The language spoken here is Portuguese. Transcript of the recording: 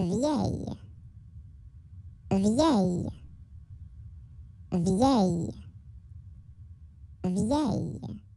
Viei. vieia, vieia, vieia.